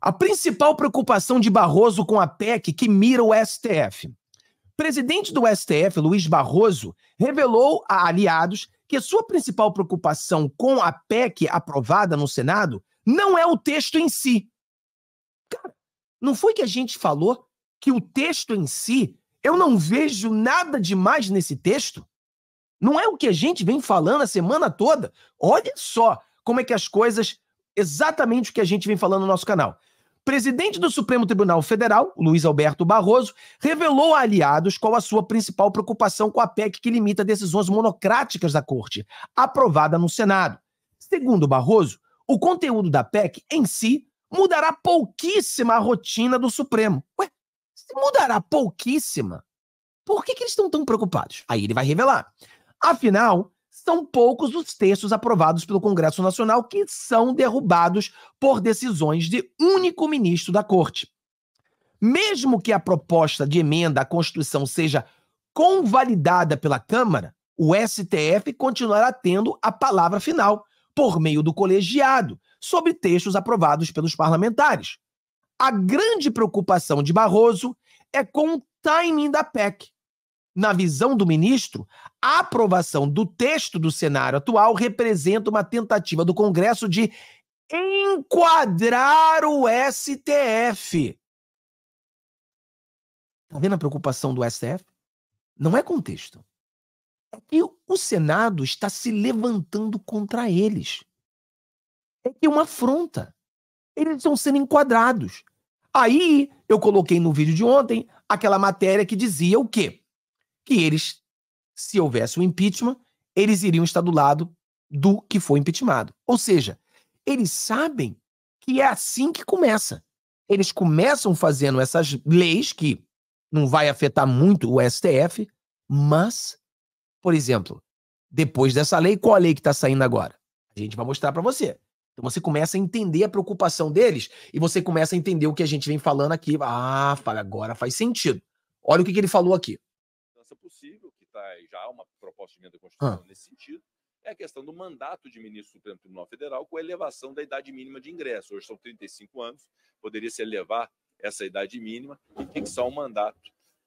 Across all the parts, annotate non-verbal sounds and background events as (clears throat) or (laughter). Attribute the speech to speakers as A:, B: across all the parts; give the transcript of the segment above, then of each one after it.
A: A principal preocupação de Barroso com a PEC que mira o STF. Presidente do STF, Luiz Barroso, revelou a aliados que sua principal preocupação com a PEC aprovada no Senado não é o texto em si. Cara, não foi que a gente falou que o texto em si, eu não vejo nada demais nesse texto? Não é o que a gente vem falando a semana toda? Olha só como é que as coisas, exatamente o que a gente vem falando no nosso canal presidente do Supremo Tribunal Federal, Luiz Alberto Barroso, revelou a aliados qual a sua principal preocupação com a PEC que limita decisões monocráticas da Corte, aprovada no Senado. Segundo Barroso, o conteúdo da PEC em si mudará pouquíssima a rotina do Supremo. Ué, se mudará pouquíssima, por que, que eles estão tão preocupados? Aí ele vai revelar. Afinal, são poucos os textos aprovados pelo Congresso Nacional que são derrubados por decisões de único ministro da Corte. Mesmo que a proposta de emenda à Constituição seja convalidada pela Câmara, o STF continuará tendo a palavra final, por meio do colegiado, sobre textos aprovados pelos parlamentares. A grande preocupação de Barroso é com o timing da PEC, na visão do ministro, a aprovação do texto do cenário atual representa uma tentativa do Congresso de enquadrar o STF. Tá vendo a preocupação do STF? Não é contexto. É que o Senado está se levantando contra eles. É que é uma afronta. Eles estão sendo enquadrados. Aí eu coloquei no vídeo de ontem aquela matéria que dizia o quê? que eles, se houvesse um impeachment, eles iriam estar do lado do que foi impeachmentado. Ou seja, eles sabem que é assim que começa. Eles começam fazendo essas leis que não vai afetar muito o STF, mas, por exemplo, depois dessa lei, qual a lei que está saindo agora? A gente vai mostrar para você. Então você começa a entender a preocupação deles e você começa a entender o que a gente vem falando aqui. Ah, agora faz sentido. Olha o que, que ele falou aqui uma proposta de emenda constitucional ah. nesse sentido, é a questão do mandato de ministro do Supremo Tribunal Federal com a elevação da idade mínima de ingresso. Hoje são 35 anos, poderia se elevar essa idade mínima e fixar um mandato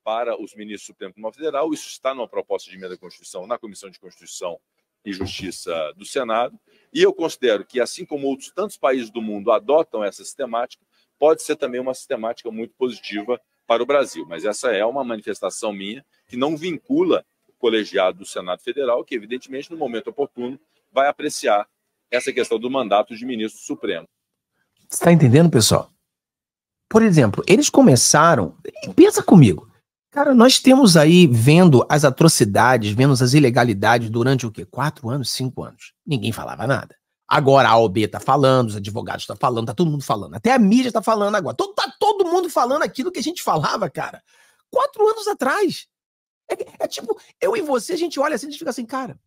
A: para os ministros do Supremo Tribunal Federal. Isso está numa proposta de emenda à Constituição na Comissão de Constituição e Justiça do Senado. E eu considero que, assim como outros tantos países do mundo adotam essa sistemática, pode ser também uma sistemática muito positiva para o Brasil. Mas essa é uma manifestação minha que não vincula colegiado do Senado Federal, que, evidentemente, no momento oportuno, vai apreciar essa questão do mandato de ministro supremo. Está entendendo, pessoal? Por exemplo, eles começaram. Pensa comigo. Cara, nós temos aí vendo as atrocidades, vendo as ilegalidades durante o quê? Quatro anos, cinco anos. Ninguém falava nada. Agora a OB tá falando, os advogados estão tá falando, tá todo mundo falando. Até a mídia tá falando agora. Todo, tá todo mundo falando aquilo que a gente falava, cara. Quatro anos atrás. É, é tipo, eu e você, a gente olha assim, a gente fica assim, cara.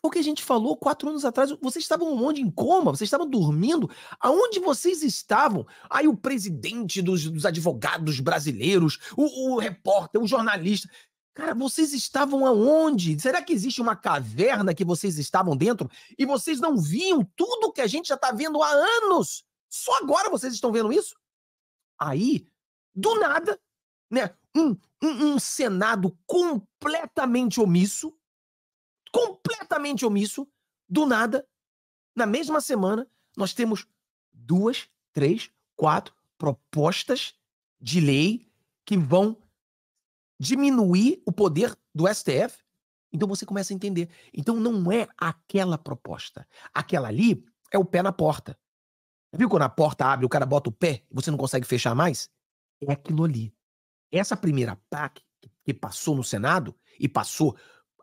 A: O que a gente falou quatro anos atrás, vocês estavam onde? Em coma? Vocês estavam dormindo? Aonde vocês estavam? Aí o presidente dos, dos advogados brasileiros, o, o repórter, o jornalista. Cara, vocês estavam aonde? Será que existe uma caverna que vocês estavam dentro e vocês não viam tudo que a gente já está vendo há anos? Só agora vocês estão vendo isso? Aí, do nada, né, um, um, um Senado completamente omisso, completamente omisso, do nada, na mesma semana, nós temos duas, três, quatro propostas de lei que vão diminuir o poder do STF. Então você começa a entender. Então não é aquela proposta. Aquela ali é o pé na porta. Viu quando a porta abre, o cara bota o pé e você não consegue fechar mais? É aquilo ali. Essa primeira PAC que passou no Senado e passou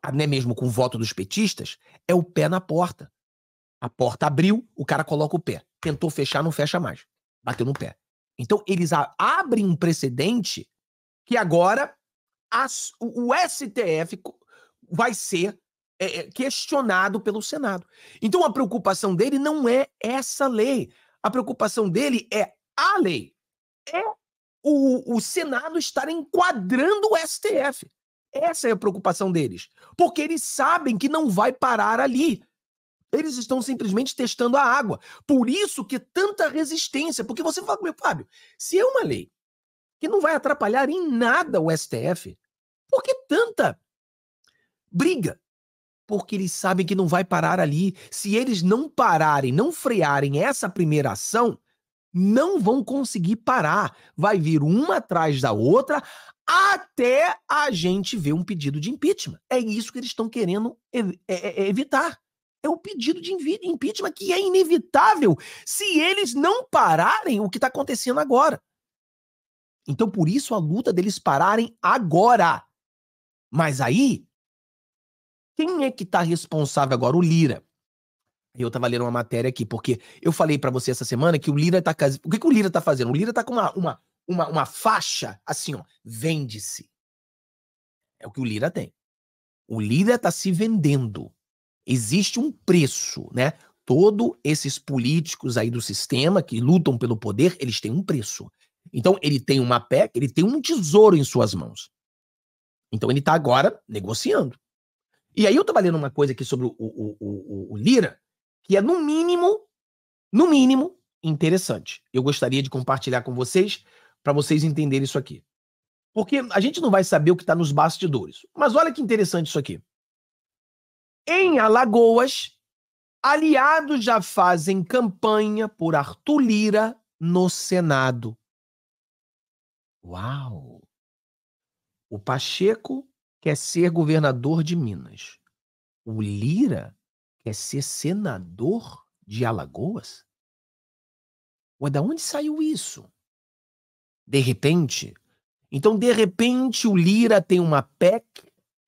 A: até mesmo com o voto dos petistas é o pé na porta. A porta abriu, o cara coloca o pé. Tentou fechar, não fecha mais. Bateu no pé. Então eles abrem um precedente que agora as, o STF vai ser é, é, questionado pelo Senado. Então a preocupação dele não é essa lei. A preocupação dele é a lei. É o, o Senado estar enquadrando o STF. Essa é a preocupação deles. Porque eles sabem que não vai parar ali. Eles estão simplesmente testando a água. Por isso que tanta resistência. Porque você fala comigo, Fábio, se é uma lei que não vai atrapalhar em nada o STF, por que tanta briga? Porque eles sabem que não vai parar ali. Se eles não pararem, não frearem essa primeira ação, não vão conseguir parar. Vai vir uma atrás da outra até a gente ver um pedido de impeachment. É isso que eles estão querendo ev é, é, evitar. É o pedido de impeachment que é inevitável se eles não pararem o que está acontecendo agora. Então, por isso, a luta deles pararem agora. Mas aí, quem é que está responsável agora? O Lira. Eu tava lendo uma matéria aqui, porque eu falei para você essa semana que o Lira tá. O que, que o Lira tá fazendo? O Lira tá com uma, uma, uma, uma faixa assim, ó. Vende-se. É o que o Lira tem. O Lira tá se vendendo. Existe um preço, né? Todos esses políticos aí do sistema que lutam pelo poder, eles têm um preço. Então, ele tem uma PEC, ele tem um tesouro em suas mãos. Então, ele tá agora negociando. E aí, eu tava lendo uma coisa aqui sobre o, o, o, o Lira que é no mínimo, no mínimo, interessante. Eu gostaria de compartilhar com vocês para vocês entenderem isso aqui. Porque a gente não vai saber o que está nos bastidores. Mas olha que interessante isso aqui. Em Alagoas, aliados já fazem campanha por Arthur Lira no Senado. Uau! O Pacheco quer ser governador de Minas. O Lira é ser senador de Alagoas? Ué, da onde saiu isso? De repente. Então, de repente, o Lira tem uma PEC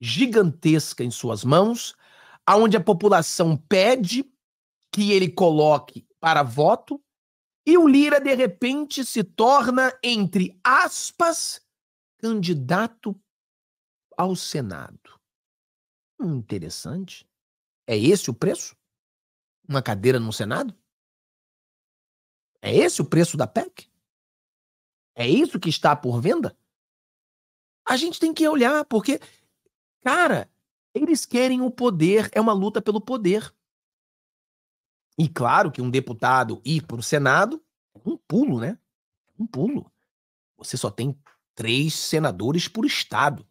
A: gigantesca em suas mãos, aonde a população pede que ele coloque para voto, e o Lira, de repente, se torna, entre aspas, candidato ao Senado. Hum, interessante. É esse o preço? Uma cadeira no Senado? É esse o preço da PEC? É isso que está por venda? A gente tem que olhar, porque, cara, eles querem o poder, é uma luta pelo poder. E claro que um deputado ir para o Senado é um pulo, né? É um pulo. Você só tem três senadores por estado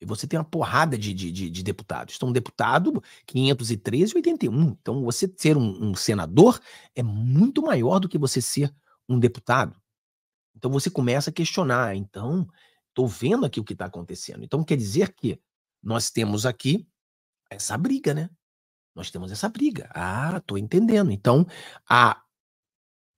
A: e Você tem uma porrada de, de, de, de deputados. Então, um deputado, 513 81. Então, você ser um, um senador é muito maior do que você ser um deputado. Então, você começa a questionar. Então, estou vendo aqui o que está acontecendo. Então, quer dizer que nós temos aqui essa briga, né? Nós temos essa briga. Ah, estou entendendo. Então, a,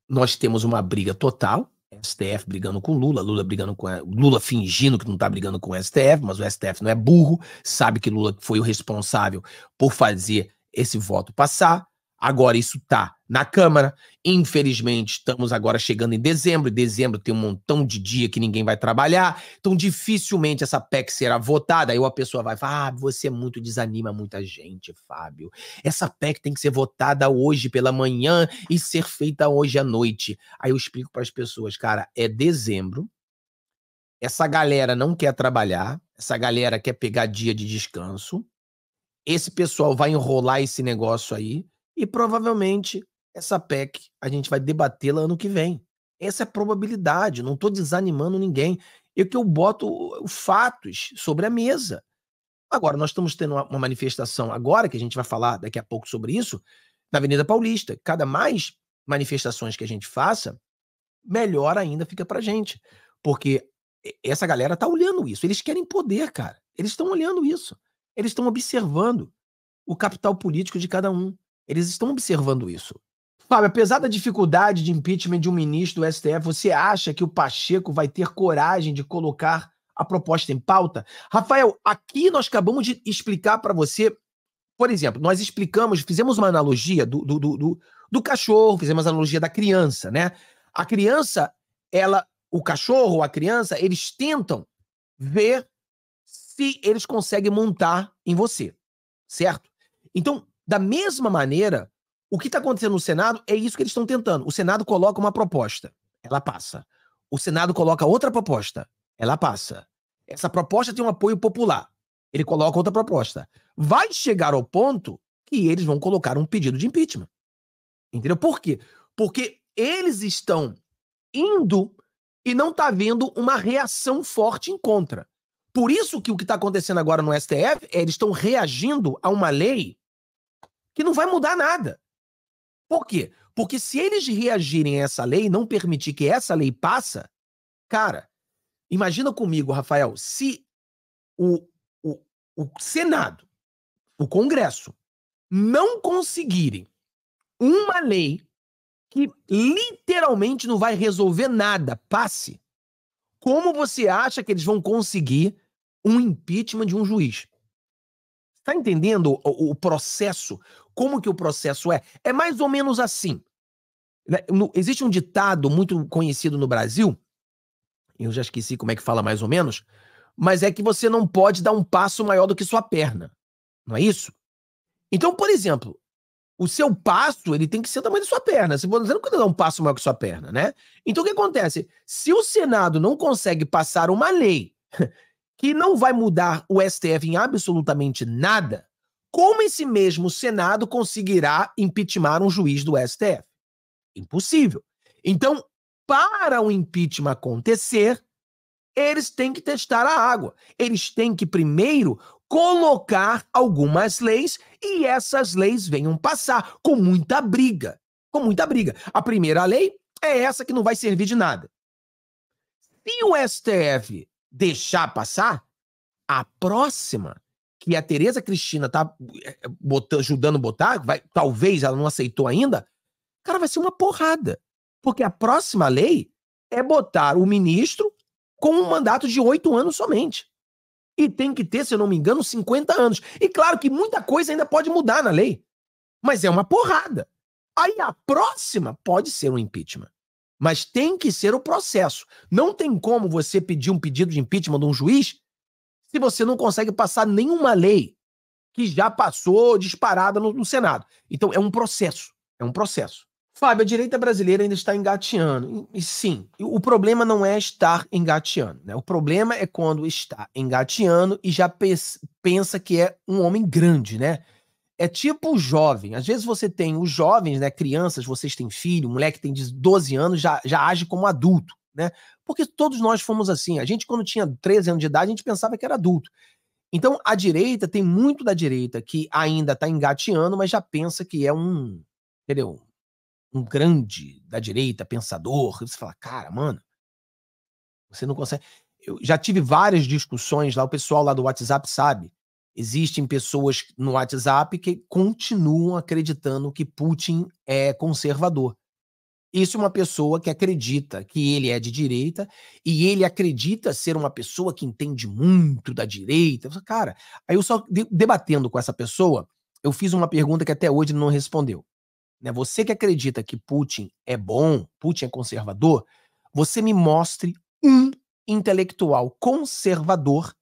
A: nós temos uma briga total STF brigando com Lula, Lula brigando com Lula fingindo que não está brigando com o STF, mas o STF não é burro, sabe que Lula foi o responsável por fazer esse voto passar. Agora isso tá na Câmara. Infelizmente, estamos agora chegando em dezembro. Em dezembro tem um montão de dia que ninguém vai trabalhar. Então, dificilmente essa PEC será votada. Aí uma pessoa vai falar: ah, você é muito desanima muita gente, Fábio. Essa PEC tem que ser votada hoje pela manhã e ser feita hoje à noite. Aí eu explico para as pessoas, cara, é dezembro. Essa galera não quer trabalhar, essa galera quer pegar dia de descanso. Esse pessoal vai enrolar esse negócio aí e provavelmente essa PEC a gente vai debatê-la ano que vem. Essa é a probabilidade, não estou desanimando ninguém. É que eu boto fatos sobre a mesa. Agora, nós estamos tendo uma manifestação agora, que a gente vai falar daqui a pouco sobre isso, na Avenida Paulista. Cada mais manifestações que a gente faça, melhor ainda fica a gente. Porque essa galera tá olhando isso. Eles querem poder, cara. Eles estão olhando isso. Eles estão observando o capital político de cada um. Eles estão observando isso. Fábio, apesar da dificuldade de impeachment de um ministro do STF, você acha que o Pacheco vai ter coragem de colocar a proposta em pauta? Rafael, aqui nós acabamos de explicar para você, por exemplo, nós explicamos, fizemos uma analogia do, do, do, do cachorro, fizemos a analogia da criança, né? A criança, ela, o cachorro, a criança, eles tentam ver se eles conseguem montar em você, certo? Então, da mesma maneira, o que está acontecendo no Senado é isso que eles estão tentando. O Senado coloca uma proposta, ela passa. O Senado coloca outra proposta, ela passa. Essa proposta tem um apoio popular. Ele coloca outra proposta. Vai chegar ao ponto que eles vão colocar um pedido de impeachment. Entendeu? Por quê? Porque eles estão indo e não está havendo uma reação forte em contra. Por isso que o que está acontecendo agora no STF é eles estão reagindo a uma lei que não vai mudar nada. Por quê? Porque se eles reagirem a essa lei, não permitir que essa lei passa, cara, imagina comigo, Rafael, se o, o, o Senado, o Congresso, não conseguirem uma lei que literalmente não vai resolver nada, passe, como você acha que eles vão conseguir um impeachment de um juiz? Está entendendo o, o processo, como que o processo é. É mais ou menos assim. Né? existe um ditado muito conhecido no Brasil, eu já esqueci como é que fala mais ou menos, mas é que você não pode dar um passo maior do que sua perna. Não é isso? Então, por exemplo, o seu passo ele tem que ser do tamanho da sua perna. Você não pode dar um passo maior que sua perna, né? Então o que acontece? Se o Senado não consegue passar uma lei (laughs) que não vai mudar o STF em absolutamente nada, como esse mesmo Senado conseguirá impeachment um juiz do STF? Impossível. Então, para o impeachment acontecer, eles têm que testar a água. Eles têm que primeiro colocar algumas leis e essas leis venham passar com muita briga. Com muita briga. A primeira lei é essa que não vai servir de nada. Se o STF deixar passar, a próxima que a Tereza Cristina está eh, eh, botando, ajudando botar, vai, talvez ela não aceitou ainda, cara, vai ser uma porrada. Porque a próxima lei é botar o ministro com um mandato de oito anos somente. E tem que ter, se eu não me engano, 50 anos. E claro que muita coisa ainda pode mudar na lei. Mas é uma porrada. Aí a próxima pode ser um impeachment. Mas tem que ser o processo. Não tem como você pedir um pedido de impeachment de um juiz se você não consegue passar nenhuma lei que já passou disparada no, no Senado. Então é um processo, é um processo. Fábio, a direita brasileira ainda está engateando. E, sim, o problema não é estar engateando. Né? O problema é quando está engateando e já pe pensa que é um homem grande, né? É tipo o jovem. Às vezes você tem os jovens, né? Crianças, vocês têm filho, um moleque tem 12 anos, já, já age como adulto né? Porque todos nós fomos assim. A gente, quando tinha 13 anos de idade, a gente pensava que era adulto. Então, a direita, tem muito da direita que ainda está engateando, mas já pensa que é um, entendeu? Um grande da direita, pensador. Você fala, cara, mano, você não consegue. Eu já tive várias discussões lá, o pessoal lá do WhatsApp sabe. Existem pessoas no WhatsApp que continuam acreditando que Putin é conservador. Isso é uma pessoa que acredita que ele é de direita e ele acredita ser uma pessoa que entende muito da direita. Cara, aí eu só debatendo com essa pessoa, eu fiz uma pergunta que até hoje não respondeu. Né? Você que acredita que Putin é bom, Putin é conservador, você me mostre um intelectual conservador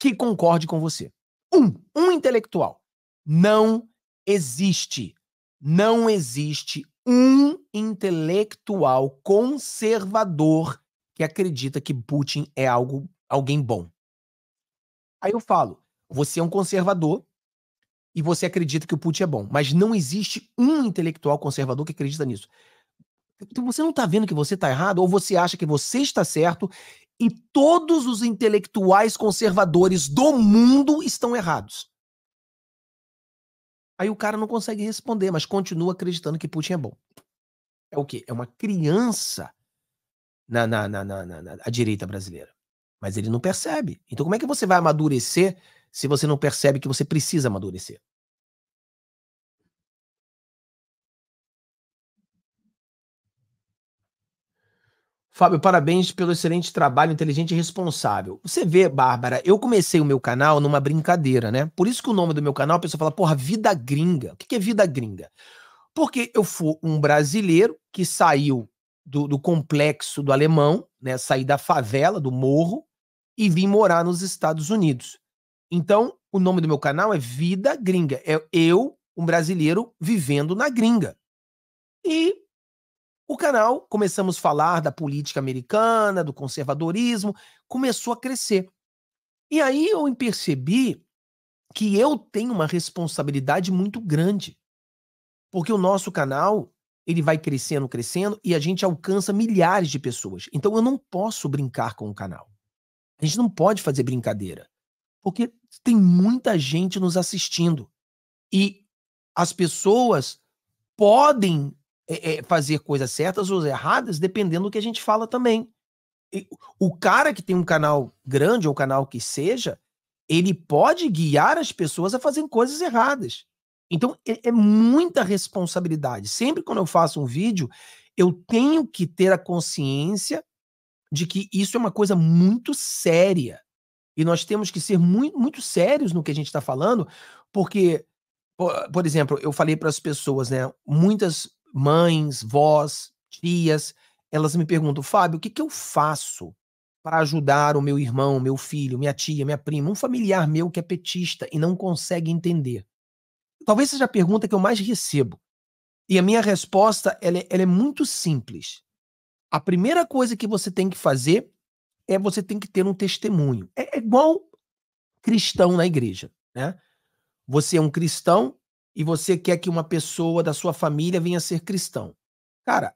A: que concorde com você. Um, um intelectual. Não existe, não existe um intelectual conservador que acredita que Putin é algo, alguém bom. Aí eu falo, você é um conservador e você acredita que o Putin é bom, mas não existe um intelectual conservador que acredita nisso. Então você não está vendo que você está errado ou você acha que você está certo e todos os intelectuais conservadores do mundo estão errados. Aí o cara não consegue responder, mas continua acreditando que Putin é bom é o quê? É uma criança na, na, na, na, na, na direita brasileira. Mas ele não percebe. Então, como é que você vai amadurecer se você não percebe que você precisa amadurecer? Fábio, parabéns pelo excelente trabalho, inteligente e responsável. Você vê, Bárbara, eu comecei o meu canal numa brincadeira, né? Por isso que o nome do meu canal, a pessoa fala, porra, vida gringa. O que é vida gringa? Porque eu fui um brasileiro que saiu do, do complexo do alemão, né? Saí da favela, do morro, e vim morar nos Estados Unidos. Então, o nome do meu canal é Vida Gringa. É eu, um brasileiro, vivendo na gringa. E o canal, começamos a falar da política americana, do conservadorismo, começou a crescer. E aí eu percebi que eu tenho uma responsabilidade muito grande. Porque o nosso canal, ele vai crescendo, crescendo e a gente alcança milhares de pessoas. Então eu não posso brincar com o canal. A gente não pode fazer brincadeira. Porque tem muita gente nos assistindo. E as pessoas podem é, é, fazer coisas certas ou erradas dependendo do que a gente fala também. E, o cara que tem um canal grande ou canal que seja, ele pode guiar as pessoas a fazerem coisas erradas. Então, é, é, muita responsabilidade. Sempre quando eu faço um vídeo, eu tenho que ter a consciência de que isso é uma coisa muito séria. E nós temos que ser muito, muito sérios no que a gente está falando, porque, por, por exemplo, eu falei para as pessoas, né? Muitas mães, vós, tias, elas me perguntam, Fábio, o que, que eu faço para ajudar o meu irmão, meu filho, minha tia, minha prima, um familiar meu que é petista e não consegue entender? talvez seja a pergunta que eu mais recebo. E a minha resposta ela é, ela é muito simples. A primeira coisa que você tem que fazer é você tem que ter um testemunho. É, é igual cristão na igreja, né? Você é um cristão e você quer que uma pessoa da sua família venha ser cristão. Cara,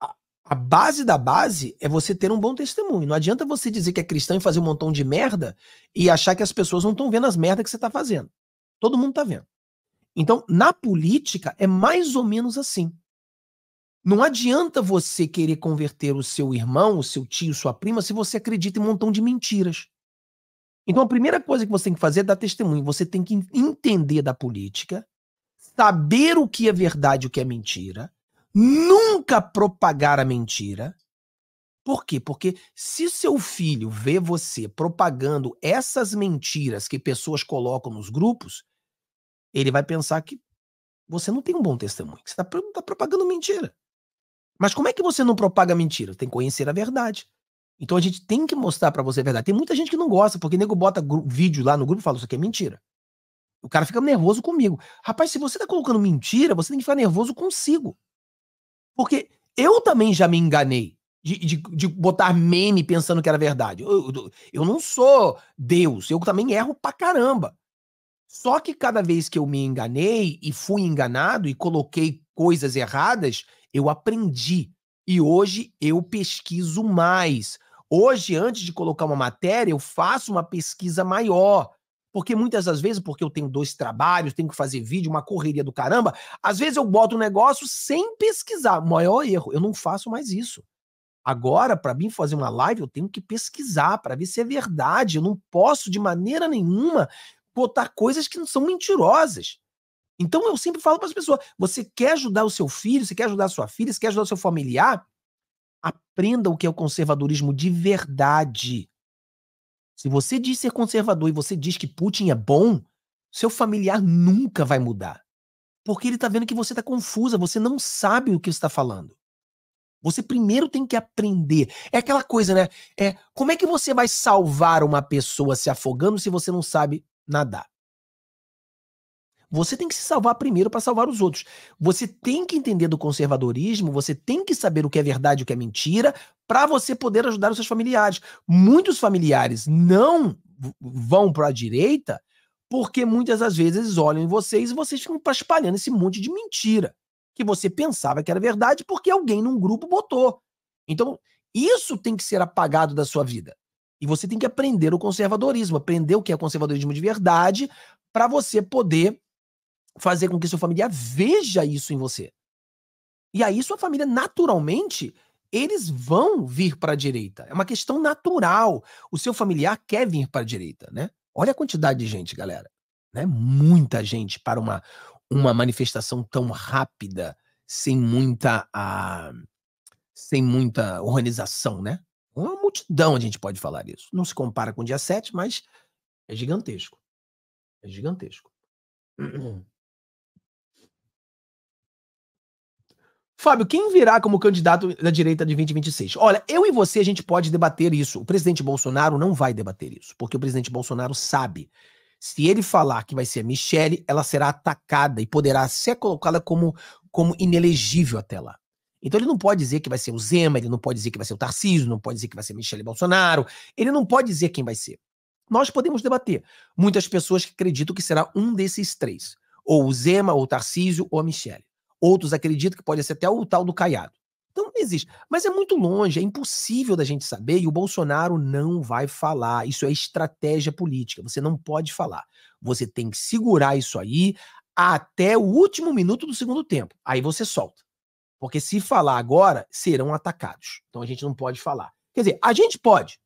A: a, a base da base é você ter um bom testemunho. Não adianta você dizer que é cristão e fazer um montão de merda e achar que as pessoas não estão vendo as merdas que você está fazendo. Todo mundo está vendo. Então, na política, é mais ou menos assim. Não adianta você querer converter o seu irmão, o seu tio, sua prima, se você acredita em um montão de mentiras. Então, a primeira coisa que você tem que fazer é dar testemunho. Você tem que entender da política, saber o que é verdade e o que é mentira, nunca propagar a mentira. Por quê? Porque se seu filho vê você propagando essas mentiras que pessoas colocam nos grupos, ele vai pensar que você não tem um bom testemunho, que você está tá propagando mentira. Mas como é que você não propaga mentira? Tem que conhecer a verdade. Então a gente tem que mostrar para você a verdade. Tem muita gente que não gosta, porque nego bota vídeo lá no grupo e fala: Isso aqui é mentira. O cara fica nervoso comigo. Rapaz, se você está colocando mentira, você tem que ficar nervoso consigo. Porque eu também já me enganei de, de, de botar meme pensando que era verdade. Eu, eu, eu não sou Deus, eu também erro pra caramba. Só que cada vez que eu me enganei e fui enganado e coloquei coisas erradas, eu aprendi. E hoje eu pesquiso mais. Hoje, antes de colocar uma matéria, eu faço uma pesquisa maior. Porque muitas das vezes, porque eu tenho dois trabalhos, tenho que fazer vídeo, uma correria do caramba, às vezes eu boto um negócio sem pesquisar. Maior erro, eu não faço mais isso. Agora, para mim fazer uma live, eu tenho que pesquisar para ver se é verdade. Eu não posso, de maneira nenhuma, botar coisas que não são mentirosas. Então eu sempre falo para as pessoas: você quer ajudar o seu filho, você quer ajudar a sua filha, você quer ajudar o seu familiar? Aprenda o que é o conservadorismo de verdade. Se você diz ser conservador e você diz que Putin é bom, seu familiar nunca vai mudar. Porque ele está vendo que você está confusa, você não sabe o que está falando. Você primeiro tem que aprender. É aquela coisa, né? É, como é que você vai salvar uma pessoa se afogando se você não sabe nadar. Você tem que se salvar primeiro para salvar os outros. Você tem que entender do conservadorismo, você tem que saber o que é verdade e o que é mentira, para você poder ajudar os seus familiares. Muitos familiares não vão para a direita porque muitas das vezes eles olham em vocês e vocês ficam espalhando esse monte de mentira que você pensava que era verdade porque alguém num grupo botou. Então, isso tem que ser apagado da sua vida. E você tem que aprender o conservadorismo, aprender o que é conservadorismo de verdade, para você poder fazer com que sua família veja isso em você. E aí sua família naturalmente eles vão vir para a direita. É uma questão natural. O seu familiar quer vir para a direita, né? Olha a quantidade de gente, galera. Né? Muita gente para uma, uma manifestação tão rápida, sem muita ah, sem muita organização, né? Uma multidão a gente pode falar isso. Não se compara com o dia 7, mas é gigantesco. É gigantesco. (clears throat) Fábio, quem virá como candidato da direita de 2026? Olha, eu e você a gente pode debater isso. O presidente Bolsonaro não vai debater isso, porque o presidente Bolsonaro sabe. Se ele falar que vai ser a Michelle, ela será atacada e poderá ser colocada como, como inelegível até lá. Então ele não pode dizer que vai ser o Zema, ele não pode dizer que vai ser o Tarcísio, não pode dizer que vai ser Michele Bolsonaro, ele não pode dizer quem vai ser. Nós podemos debater. Muitas pessoas acreditam que será um desses três, ou o Zema, ou o Tarcísio, ou a Michele. Outros acreditam que pode ser até o tal do Caiado. Então existe. Mas é muito longe, é impossível da gente saber e o Bolsonaro não vai falar. Isso é estratégia política. Você não pode falar. Você tem que segurar isso aí até o último minuto do segundo tempo. Aí você solta. Porque se falar agora, serão atacados. Então a gente não pode falar. Quer dizer, a gente pode,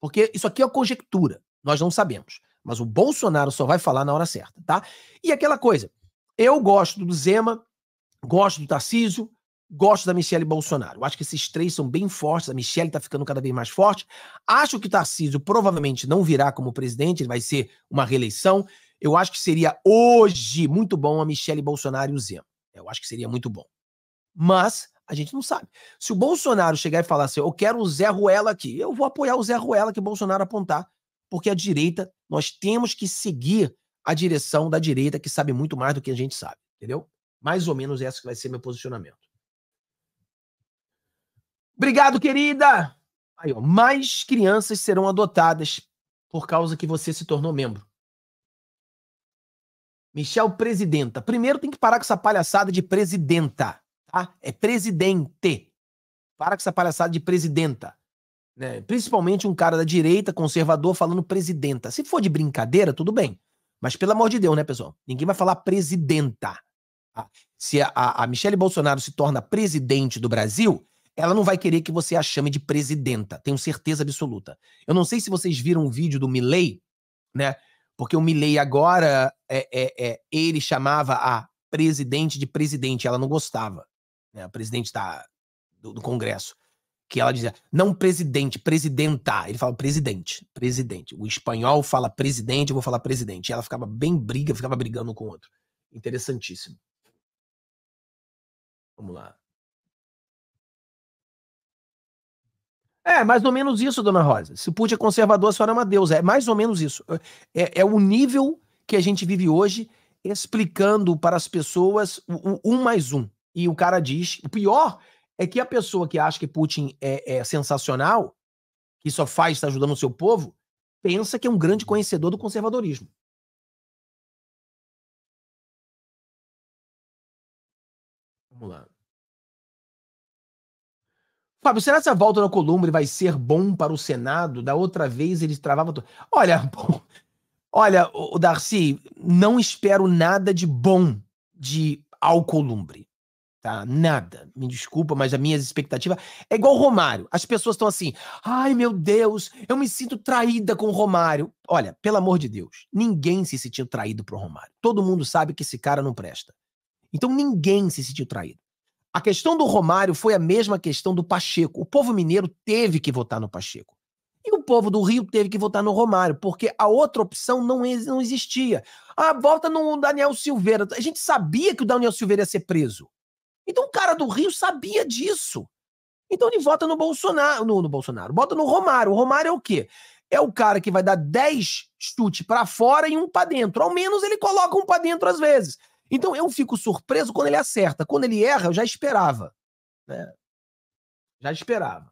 A: porque isso aqui é conjectura, nós não sabemos. Mas o Bolsonaro só vai falar na hora certa, tá? E aquela coisa, eu gosto do Zema, gosto do Tarcísio, gosto da Michelle Bolsonaro. Acho que esses três são bem fortes, a Michelle tá ficando cada vez mais forte. Acho que o Tarcísio provavelmente não virá como presidente, ele vai ser uma reeleição. Eu acho que seria hoje muito bom a Michelle Bolsonaro e o Zema. Eu acho que seria muito bom. Mas a gente não sabe. Se o Bolsonaro chegar e falar assim, eu quero o Zé Ruela aqui, eu vou apoiar o Zé Ruela que o Bolsonaro apontar, porque a direita, nós temos que seguir a direção da direita que sabe muito mais do que a gente sabe, entendeu? Mais ou menos esse que vai ser meu posicionamento. Obrigado, querida! Aí, ó, mais crianças serão adotadas por causa que você se tornou membro. Michel Presidenta. Primeiro tem que parar com essa palhaçada de presidenta tá? É presidente. Para com essa palhaçada de presidenta. Né? Principalmente um cara da direita, conservador, falando presidenta. Se for de brincadeira, tudo bem. Mas pelo amor de Deus, né, pessoal? Ninguém vai falar presidenta. Tá? Se a, a Bolsonaro se torna presidente do Brasil, ela não vai querer que você a chame de presidenta. Tenho certeza absoluta. Eu não sei se vocês viram o vídeo do Milley, né? Porque o Milley agora, é, é, é, ele chamava a presidente de presidente, ela não gostava né, a presidente da, do, do, Congresso, que ela dizia, não presidente, presidenta. Ele fala presidente, presidente. O espanhol fala presidente, eu vou falar presidente. E ela ficava bem briga, ficava brigando um com o outro. Interessantíssimo. Vamos lá. É, mais ou menos isso, dona Rosa. Se o Putin é conservador, a senhora é uma deusa. É mais ou menos isso. É, é o nível que a gente vive hoje explicando para as pessoas o, o um mais um. E o cara diz. O pior é que a pessoa que acha que Putin é, é sensacional, que só faz está ajudando o seu povo, pensa que é um grande uhum. conhecedor do conservadorismo. Vamos lá. Fábio, será que essa volta da Columbre vai ser bom para o Senado? Da outra vez eles travavam. tudo. Olha, (laughs) olha, o Darcy, não espero nada de bom de Alcolumbre tá? Nada. Me desculpa, mas a minha expectativa é igual Romário. As pessoas estão assim: "Ai, meu Deus, eu me sinto traída com o Romário". Olha, pelo amor de Deus, ninguém se sentiu traído pro Romário. Todo mundo sabe que esse cara não presta. Então ninguém se sentiu traído. A questão do Romário foi a mesma questão do Pacheco. O povo mineiro teve que votar no Pacheco. E o povo do Rio teve que votar no Romário, porque a outra opção não, não existia. Ah, volta no Daniel Silveira. A gente sabia que o Daniel Silveira ia ser preso. Então o cara do Rio sabia disso. Então ele vota no Bolsonaro, no, no Bolsonaro, vota no Romário. O Romário é o quê? É o cara que vai dar 10 chutes para fora e um para dentro. Ao menos ele coloca um para dentro às vezes. Então eu fico surpreso quando ele acerta. Quando ele erra, eu já esperava. Né? Já esperava.